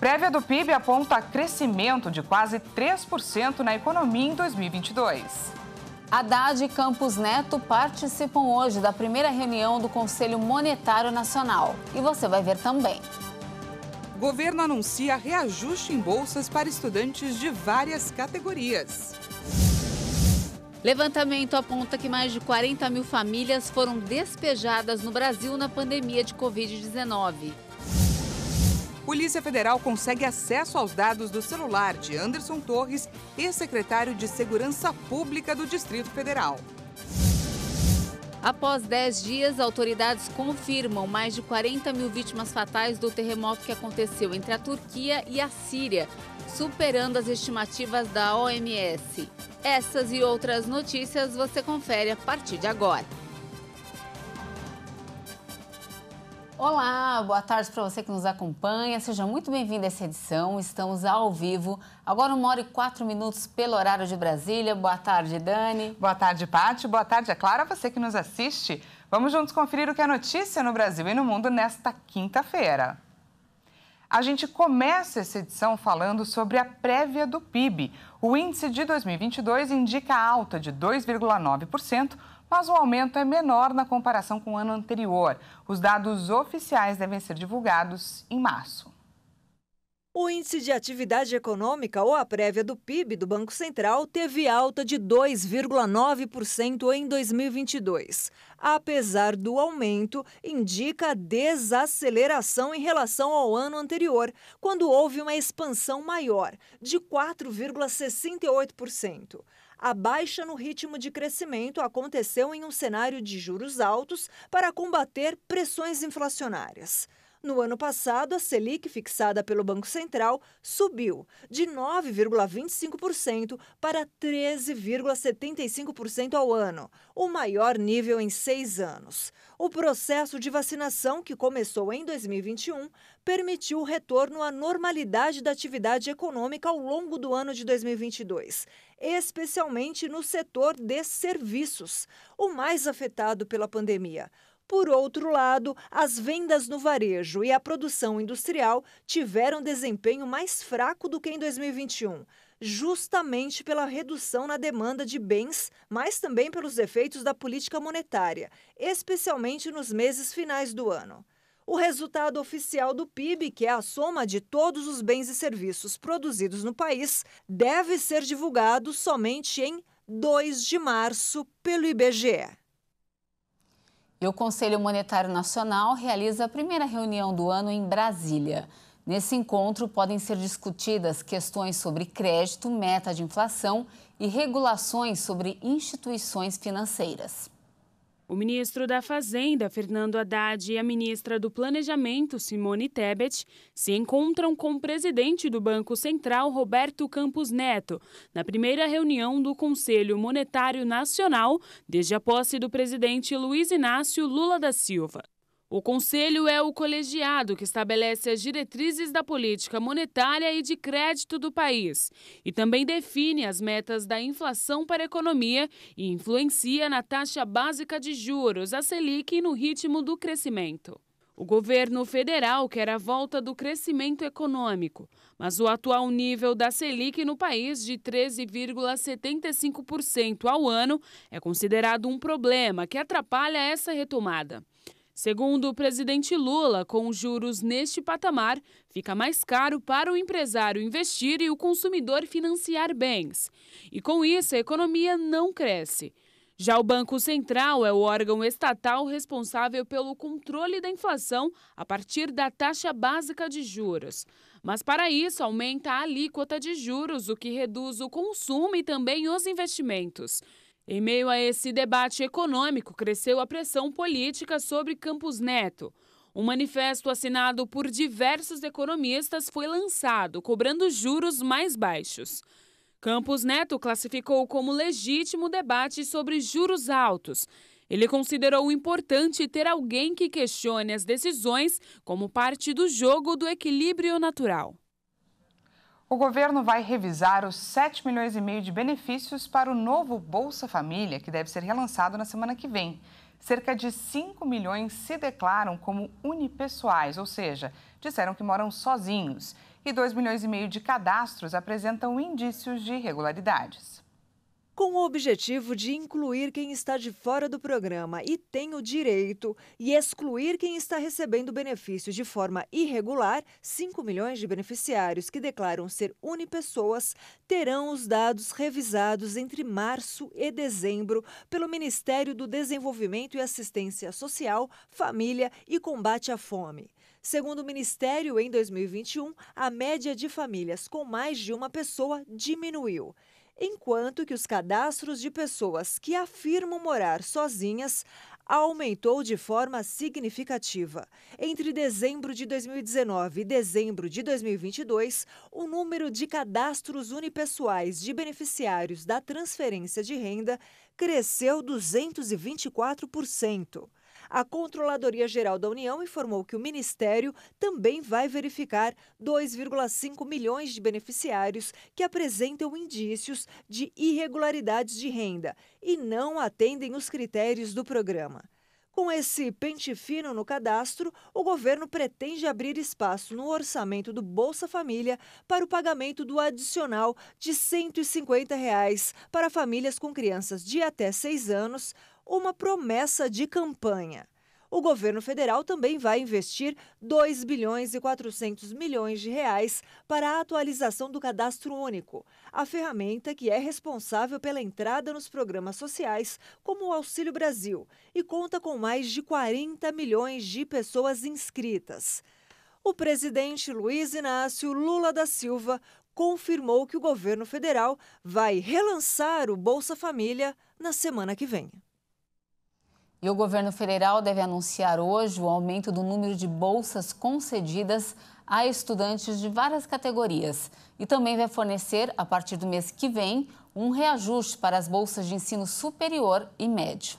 Prévia do PIB aponta crescimento de quase 3% na economia em 2022. Haddad e Campos Neto participam hoje da primeira reunião do Conselho Monetário Nacional. E você vai ver também. Governo anuncia reajuste em bolsas para estudantes de várias categorias. Levantamento aponta que mais de 40 mil famílias foram despejadas no Brasil na pandemia de Covid-19. Polícia Federal consegue acesso aos dados do celular de Anderson Torres, ex-secretário de Segurança Pública do Distrito Federal. Após 10 dias, autoridades confirmam mais de 40 mil vítimas fatais do terremoto que aconteceu entre a Turquia e a Síria, superando as estimativas da OMS. Essas e outras notícias você confere a partir de agora. Olá, boa tarde para você que nos acompanha. Seja muito bem-vindo a essa edição. Estamos ao vivo, agora uma hora e quatro minutos pelo horário de Brasília. Boa tarde, Dani. Boa tarde, Pati. Boa tarde, é claro, a você que nos assiste. Vamos juntos conferir o que é notícia no Brasil e no mundo nesta quinta-feira. A gente começa essa edição falando sobre a prévia do PIB. O índice de 2022 indica alta de 2,9% mas o aumento é menor na comparação com o ano anterior. Os dados oficiais devem ser divulgados em março. O índice de atividade econômica, ou a prévia do PIB do Banco Central, teve alta de 2,9% em 2022. Apesar do aumento, indica desaceleração em relação ao ano anterior, quando houve uma expansão maior, de 4,68%. A baixa no ritmo de crescimento aconteceu em um cenário de juros altos para combater pressões inflacionárias. No ano passado, a Selic, fixada pelo Banco Central, subiu de 9,25% para 13,75% ao ano, o maior nível em seis anos. O processo de vacinação, que começou em 2021, permitiu o retorno à normalidade da atividade econômica ao longo do ano de 2022, especialmente no setor de serviços, o mais afetado pela pandemia. Por outro lado, as vendas no varejo e a produção industrial tiveram desempenho mais fraco do que em 2021 justamente pela redução na demanda de bens, mas também pelos efeitos da política monetária, especialmente nos meses finais do ano. O resultado oficial do PIB, que é a soma de todos os bens e serviços produzidos no país, deve ser divulgado somente em 2 de março pelo IBGE. E o Conselho Monetário Nacional realiza a primeira reunião do ano em Brasília. Nesse encontro podem ser discutidas questões sobre crédito, meta de inflação e regulações sobre instituições financeiras. O ministro da Fazenda, Fernando Haddad, e a ministra do Planejamento, Simone Tebet, se encontram com o presidente do Banco Central, Roberto Campos Neto, na primeira reunião do Conselho Monetário Nacional desde a posse do presidente Luiz Inácio Lula da Silva. O Conselho é o colegiado que estabelece as diretrizes da política monetária e de crédito do país e também define as metas da inflação para a economia e influencia na taxa básica de juros, a Selic, e no ritmo do crescimento. O governo federal quer a volta do crescimento econômico, mas o atual nível da Selic no país, de 13,75% ao ano, é considerado um problema que atrapalha essa retomada. Segundo o presidente Lula, com juros neste patamar, fica mais caro para o empresário investir e o consumidor financiar bens. E com isso, a economia não cresce. Já o Banco Central é o órgão estatal responsável pelo controle da inflação a partir da taxa básica de juros. Mas para isso, aumenta a alíquota de juros, o que reduz o consumo e também os investimentos. Em meio a esse debate econômico, cresceu a pressão política sobre Campos Neto. Um manifesto assinado por diversos economistas foi lançado, cobrando juros mais baixos. Campos Neto classificou como legítimo o debate sobre juros altos. Ele considerou importante ter alguém que questione as decisões como parte do jogo do equilíbrio natural. O governo vai revisar os 7 milhões e meio de benefícios para o novo Bolsa Família, que deve ser relançado na semana que vem. Cerca de 5 milhões se declaram como unipessoais, ou seja, disseram que moram sozinhos, e 2 milhões e meio de cadastros apresentam indícios de irregularidades com o objetivo de incluir quem está de fora do programa e tem o direito e excluir quem está recebendo benefício de forma irregular, 5 milhões de beneficiários que declaram ser unipessoas terão os dados revisados entre março e dezembro pelo Ministério do Desenvolvimento e Assistência Social, Família e Combate à Fome. Segundo o Ministério, em 2021, a média de famílias com mais de uma pessoa diminuiu enquanto que os cadastros de pessoas que afirmam morar sozinhas aumentou de forma significativa. Entre dezembro de 2019 e dezembro de 2022, o número de cadastros unipessoais de beneficiários da transferência de renda cresceu 224%. A Controladoria Geral da União informou que o Ministério também vai verificar 2,5 milhões de beneficiários que apresentam indícios de irregularidades de renda e não atendem os critérios do programa. Com esse pente fino no cadastro, o governo pretende abrir espaço no orçamento do Bolsa Família para o pagamento do adicional de R$ 150 reais para famílias com crianças de até 6 anos uma promessa de campanha. O governo federal também vai investir 2 bilhões e 400 milhões de reais para a atualização do Cadastro Único, a ferramenta que é responsável pela entrada nos programas sociais, como o Auxílio Brasil, e conta com mais de 40 milhões de pessoas inscritas. O presidente Luiz Inácio Lula da Silva confirmou que o governo federal vai relançar o Bolsa Família na semana que vem. E o governo federal deve anunciar hoje o aumento do número de bolsas concedidas a estudantes de várias categorias e também vai fornecer, a partir do mês que vem, um reajuste para as bolsas de ensino superior e médio.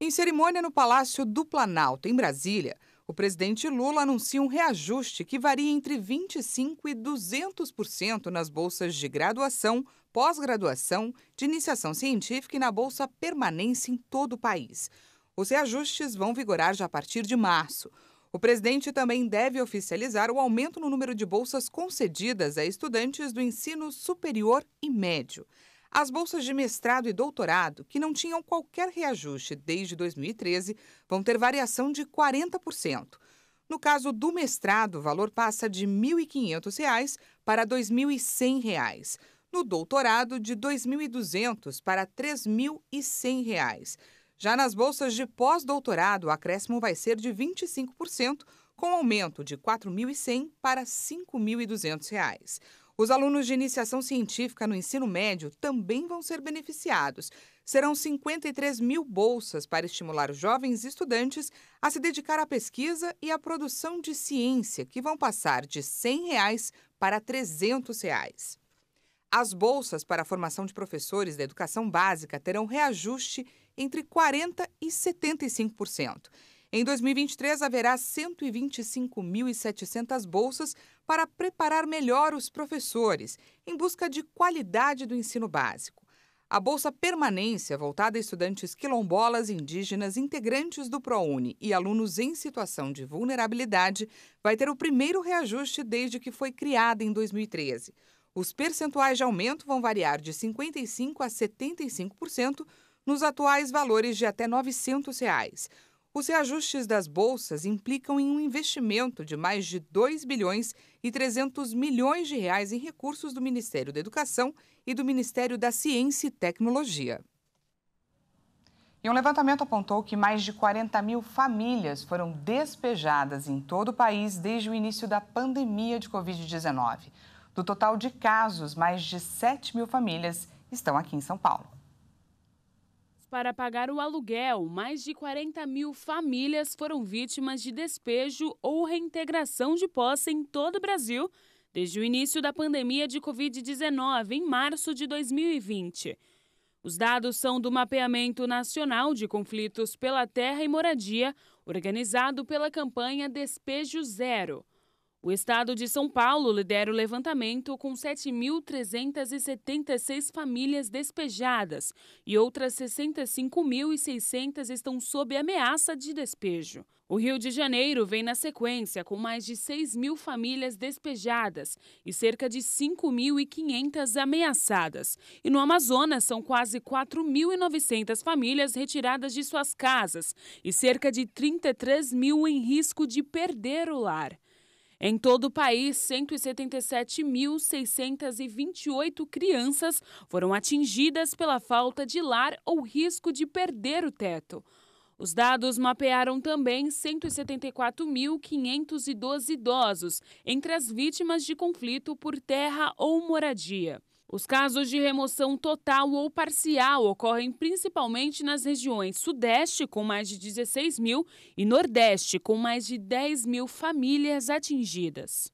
Em cerimônia no Palácio do Planalto, em Brasília, o presidente Lula anuncia um reajuste que varia entre 25% e 200% nas bolsas de graduação, pós-graduação, de iniciação científica e na bolsa permanência em todo o país. Os reajustes vão vigorar já a partir de março. O presidente também deve oficializar o aumento no número de bolsas concedidas a estudantes do ensino superior e médio. As bolsas de mestrado e doutorado, que não tinham qualquer reajuste desde 2013, vão ter variação de 40%. No caso do mestrado, o valor passa de R$ 1.500 para R$ 2.100 no doutorado de R$ 2.200 para R$ 3.100. Já nas bolsas de pós-doutorado, o acréscimo vai ser de 25%, com aumento de R$ 4.100 para R$ 5.200. Os alunos de iniciação científica no ensino médio também vão ser beneficiados. Serão 53 mil bolsas para estimular os jovens estudantes a se dedicar à pesquisa e à produção de ciência, que vão passar de R$ 100 para R$ 300. Reais. As bolsas para a formação de professores da educação básica terão reajuste entre 40% e 75%. Em 2023, haverá 125.700 bolsas para preparar melhor os professores, em busca de qualidade do ensino básico. A Bolsa Permanência, voltada a estudantes quilombolas, indígenas, integrantes do ProUni e alunos em situação de vulnerabilidade, vai ter o primeiro reajuste desde que foi criada em 2013. Os percentuais de aumento vão variar de 55% a 75% nos atuais valores de até R$ 900. Reais. Os reajustes das bolsas implicam em um investimento de mais de 2 bilhões e 300 milhões de reais em recursos do Ministério da Educação e do Ministério da Ciência e Tecnologia. E um levantamento apontou que mais de 40 mil famílias foram despejadas em todo o país desde o início da pandemia de Covid-19. Do total de casos, mais de 7 mil famílias estão aqui em São Paulo. Para pagar o aluguel, mais de 40 mil famílias foram vítimas de despejo ou reintegração de posse em todo o Brasil desde o início da pandemia de Covid-19, em março de 2020. Os dados são do Mapeamento Nacional de Conflitos pela Terra e Moradia, organizado pela campanha Despejo Zero. O estado de São Paulo lidera o levantamento com 7.376 famílias despejadas e outras 65.600 estão sob ameaça de despejo. O Rio de Janeiro vem na sequência, com mais de 6 mil famílias despejadas e cerca de 5.500 ameaçadas. E no Amazonas são quase 4.900 famílias retiradas de suas casas e cerca de 33 mil em risco de perder o lar. Em todo o país, 177.628 crianças foram atingidas pela falta de lar ou risco de perder o teto. Os dados mapearam também 174.512 idosos entre as vítimas de conflito por terra ou moradia. Os casos de remoção total ou parcial ocorrem principalmente nas regiões Sudeste, com mais de 16 mil, e Nordeste, com mais de 10 mil famílias atingidas.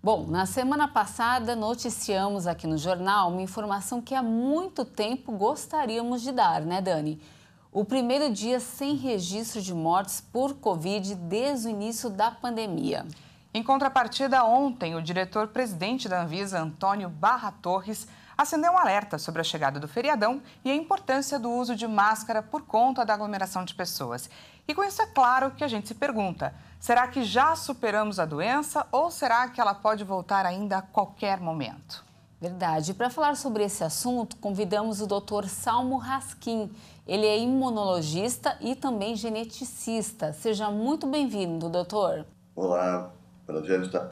Bom, na semana passada noticiamos aqui no jornal uma informação que há muito tempo gostaríamos de dar, né, Dani? o primeiro dia sem registro de mortes por Covid desde o início da pandemia. Em contrapartida, ontem, o diretor-presidente da Anvisa, Antônio Barra Torres, acendeu um alerta sobre a chegada do feriadão e a importância do uso de máscara por conta da aglomeração de pessoas. E com isso é claro que a gente se pergunta: será que já superamos a doença ou será que ela pode voltar ainda a qualquer momento? Verdade. Para falar sobre esse assunto, convidamos o Dr. Salmo Raskin, ele é imunologista e também geneticista. Seja muito bem-vindo, doutor. Olá, prazer estar.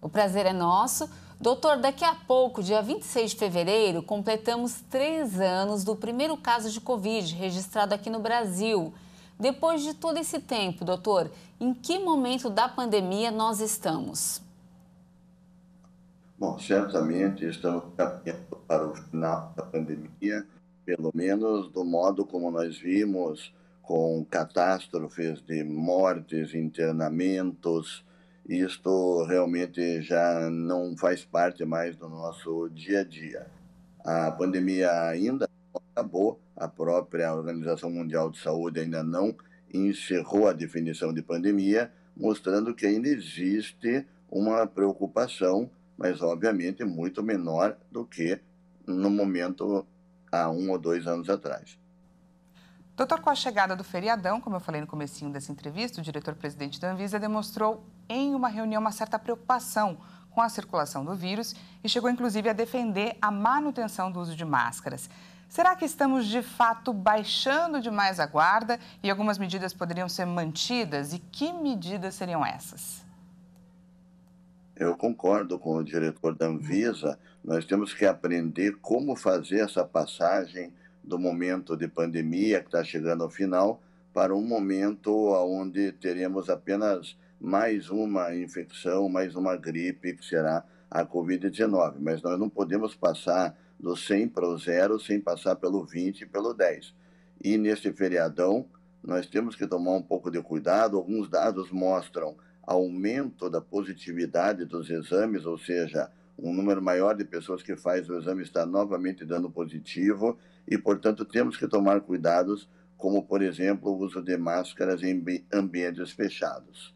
O prazer é nosso. Doutor, daqui a pouco, dia 26 de fevereiro, completamos três anos do primeiro caso de Covid registrado aqui no Brasil. Depois de todo esse tempo, doutor, em que momento da pandemia nós estamos? Bom, certamente estamos caminhando para o final da pandemia pelo menos do modo como nós vimos, com catástrofes de mortes, internamentos, isto realmente já não faz parte mais do nosso dia a dia. A pandemia ainda não acabou, a própria Organização Mundial de Saúde ainda não encerrou a definição de pandemia, mostrando que ainda existe uma preocupação, mas obviamente muito menor do que no momento há um ou dois anos atrás. Doutor, com a chegada do feriadão, como eu falei no comecinho dessa entrevista, o diretor-presidente da Anvisa demonstrou em uma reunião uma certa preocupação com a circulação do vírus e chegou inclusive a defender a manutenção do uso de máscaras. Será que estamos de fato baixando demais a guarda e algumas medidas poderiam ser mantidas? E que medidas seriam essas? Eu concordo com o diretor da Anvisa, nós temos que aprender como fazer essa passagem do momento de pandemia que está chegando ao final para um momento onde teremos apenas mais uma infecção, mais uma gripe, que será a Covid-19. Mas nós não podemos passar do 100 para o zero sem passar pelo 20 e pelo 10. E neste feriadão, nós temos que tomar um pouco de cuidado. Alguns dados mostram aumento da positividade dos exames, ou seja, um número maior de pessoas que faz o exame está novamente dando positivo e, portanto, temos que tomar cuidados, como, por exemplo, o uso de máscaras em ambientes fechados.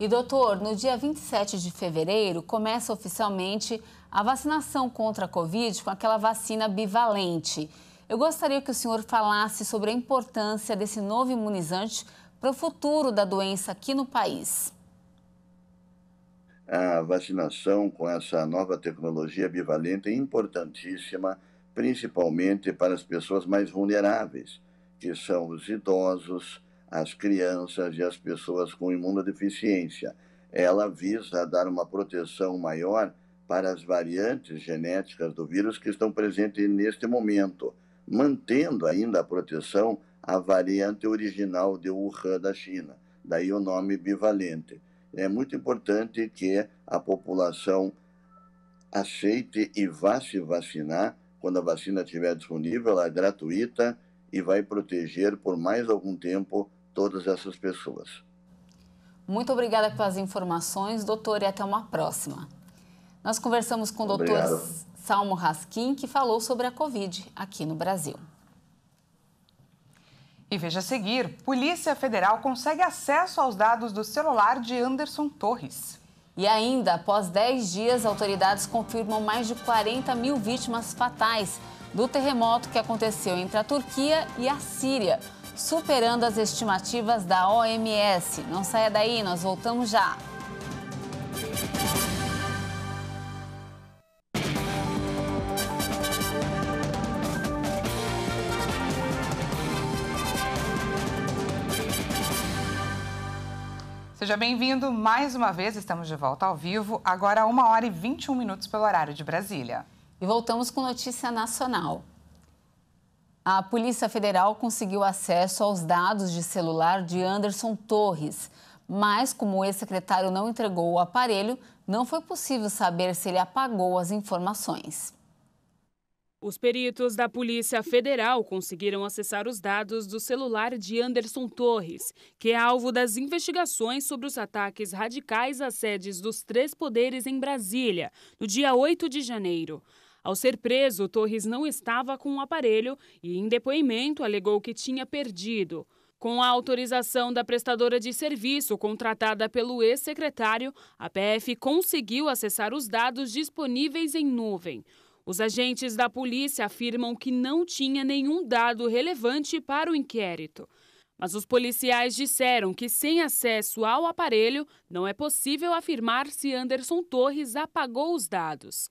E, doutor, no dia 27 de fevereiro começa oficialmente a vacinação contra a Covid com aquela vacina bivalente. Eu gostaria que o senhor falasse sobre a importância desse novo imunizante para o futuro da doença aqui no país? A vacinação com essa nova tecnologia bivalente é importantíssima, principalmente para as pessoas mais vulneráveis, que são os idosos, as crianças e as pessoas com imunodeficiência. Ela visa dar uma proteção maior para as variantes genéticas do vírus que estão presentes neste momento, mantendo ainda a proteção a variante original de Wuhan da China, daí o nome bivalente. É muito importante que a população aceite e vá se vacinar quando a vacina estiver disponível, ela é gratuita e vai proteger por mais algum tempo todas essas pessoas. Muito obrigada pelas informações, doutor, e até uma próxima. Nós conversamos com o doutor Salmo Raskin, que falou sobre a Covid aqui no Brasil. E veja a seguir: Polícia Federal consegue acesso aos dados do celular de Anderson Torres. E ainda, após 10 dias, autoridades confirmam mais de 40 mil vítimas fatais do terremoto que aconteceu entre a Turquia e a Síria, superando as estimativas da OMS. Não saia daí, nós voltamos já. Seja bem-vindo mais uma vez, estamos de volta ao vivo, agora 1 hora e 21 minutos pelo horário de Brasília. E voltamos com notícia nacional. A Polícia Federal conseguiu acesso aos dados de celular de Anderson Torres, mas como o ex-secretário não entregou o aparelho, não foi possível saber se ele apagou as informações. Os peritos da Polícia Federal conseguiram acessar os dados do celular de Anderson Torres, que é alvo das investigações sobre os ataques radicais às sedes dos três poderes em Brasília, no dia 8 de janeiro. Ao ser preso, Torres não estava com o aparelho e, em depoimento, alegou que tinha perdido. Com a autorização da prestadora de serviço contratada pelo ex-secretário, a PF conseguiu acessar os dados disponíveis em nuvem. Os agentes da polícia afirmam que não tinha nenhum dado relevante para o inquérito. Mas os policiais disseram que, sem acesso ao aparelho, não é possível afirmar se Anderson Torres apagou os dados.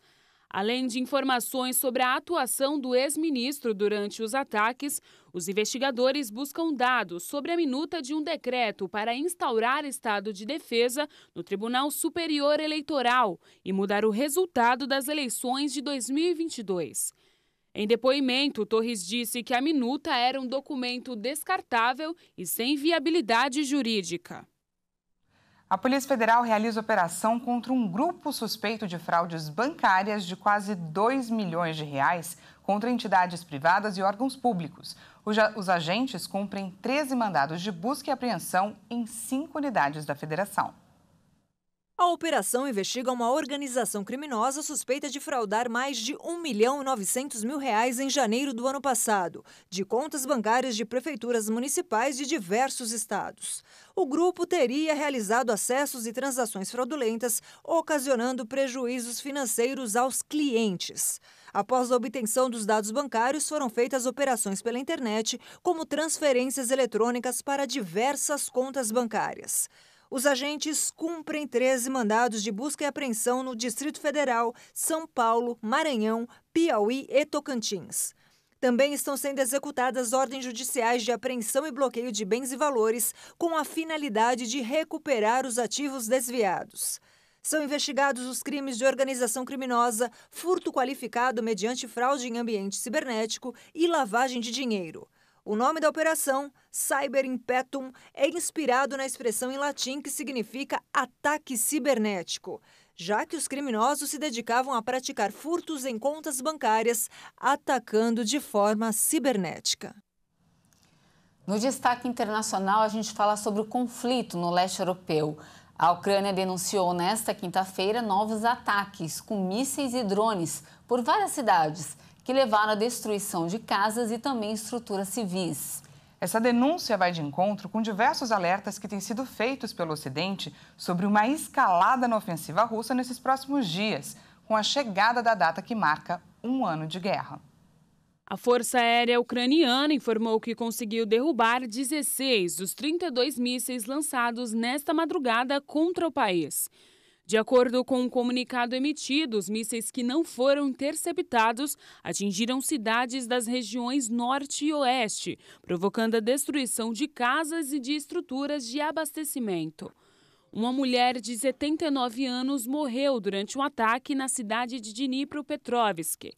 Além de informações sobre a atuação do ex-ministro durante os ataques, os investigadores buscam dados sobre a minuta de um decreto para instaurar estado de defesa no Tribunal Superior Eleitoral e mudar o resultado das eleições de 2022. Em depoimento, Torres disse que a minuta era um documento descartável e sem viabilidade jurídica. A Polícia Federal realiza operação contra um grupo suspeito de fraudes bancárias de quase 2 milhões de reais contra entidades privadas e órgãos públicos. Os agentes cumprem 13 mandados de busca e apreensão em cinco unidades da federação. A operação investiga uma organização criminosa suspeita de fraudar mais de um milhão e novecentos mil reais em janeiro do ano passado, de contas bancárias de prefeituras municipais de diversos estados. O grupo teria realizado acessos e transações fraudulentas, ocasionando prejuízos financeiros aos clientes. Após a obtenção dos dados bancários, foram feitas operações pela internet, como transferências eletrônicas para diversas contas bancárias os agentes cumprem 13 mandados de busca e apreensão no Distrito Federal, São Paulo, Maranhão, Piauí e Tocantins. Também estão sendo executadas ordens judiciais de apreensão e bloqueio de bens e valores com a finalidade de recuperar os ativos desviados. São investigados os crimes de organização criminosa, furto qualificado mediante fraude em ambiente cibernético e lavagem de dinheiro. O nome da operação, Cyber Impetum, é inspirado na expressão em latim que significa ataque cibernético, já que os criminosos se dedicavam a praticar furtos em contas bancárias, atacando de forma cibernética. No destaque internacional, a gente fala sobre o conflito no leste europeu. A Ucrânia denunciou nesta quinta-feira novos ataques com mísseis e drones por várias cidades que levaram à destruição de casas e também estruturas civis. Essa denúncia vai de encontro com diversos alertas que têm sido feitos pelo Ocidente sobre uma escalada na ofensiva russa nesses próximos dias, com a chegada da data que marca um ano de guerra. A Força Aérea Ucraniana informou que conseguiu derrubar 16 dos 32 mísseis lançados nesta madrugada contra o país. De acordo com um comunicado emitido, os mísseis que não foram interceptados atingiram cidades das regiões norte e oeste, provocando a destruição de casas e de estruturas de abastecimento. Uma mulher de 79 anos morreu durante um ataque na cidade de Dnipropetrovsk.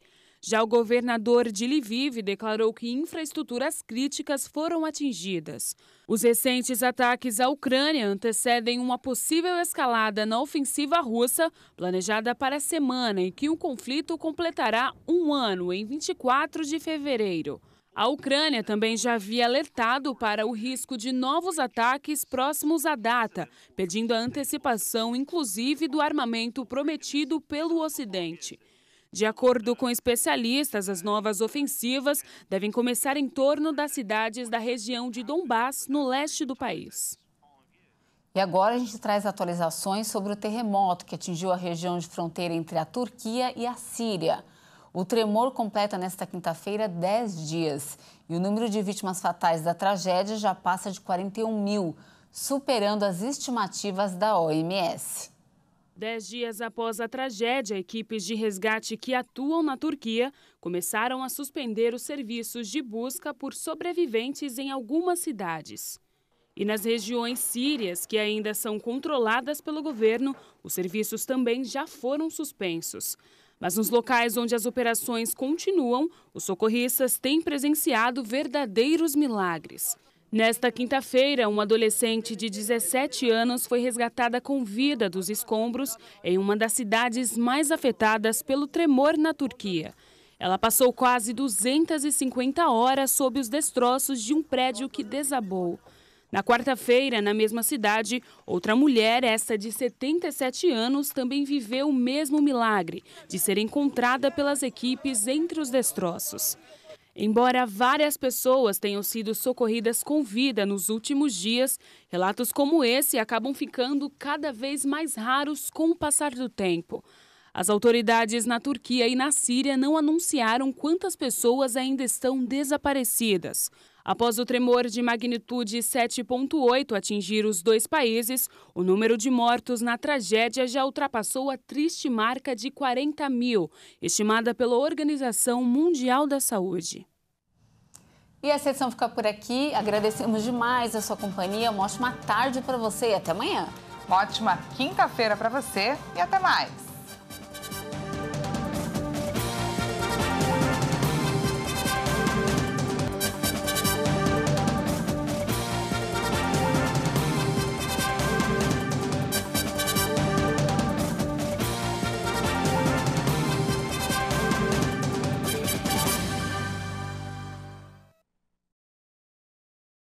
Já o governador de Lviv declarou que infraestruturas críticas foram atingidas. Os recentes ataques à Ucrânia antecedem uma possível escalada na ofensiva russa, planejada para a semana em que o um conflito completará um ano, em 24 de fevereiro. A Ucrânia também já havia alertado para o risco de novos ataques próximos à data, pedindo a antecipação, inclusive, do armamento prometido pelo Ocidente. De acordo com especialistas, as novas ofensivas devem começar em torno das cidades da região de Donbás, no leste do país. E agora a gente traz atualizações sobre o terremoto que atingiu a região de fronteira entre a Turquia e a Síria. O tremor completa nesta quinta-feira 10 dias e o número de vítimas fatais da tragédia já passa de 41 mil, superando as estimativas da OMS. Dez dias após a tragédia, equipes de resgate que atuam na Turquia começaram a suspender os serviços de busca por sobreviventes em algumas cidades. E nas regiões sírias, que ainda são controladas pelo governo, os serviços também já foram suspensos. Mas nos locais onde as operações continuam, os socorristas têm presenciado verdadeiros milagres. Nesta quinta-feira, uma adolescente de 17 anos foi resgatada com vida dos escombros em uma das cidades mais afetadas pelo tremor na Turquia. Ela passou quase 250 horas sob os destroços de um prédio que desabou. Na quarta-feira, na mesma cidade, outra mulher, essa de 77 anos, também viveu o mesmo milagre de ser encontrada pelas equipes entre os destroços. Embora várias pessoas tenham sido socorridas com vida nos últimos dias, relatos como esse acabam ficando cada vez mais raros com o passar do tempo. As autoridades na Turquia e na Síria não anunciaram quantas pessoas ainda estão desaparecidas. Após o tremor de magnitude 7,8 atingir os dois países, o número de mortos na tragédia já ultrapassou a triste marca de 40 mil, estimada pela Organização Mundial da Saúde. E a sessão fica por aqui. Agradecemos demais a sua companhia. Uma ótima tarde para você e até amanhã. Uma ótima quinta-feira para você e até mais.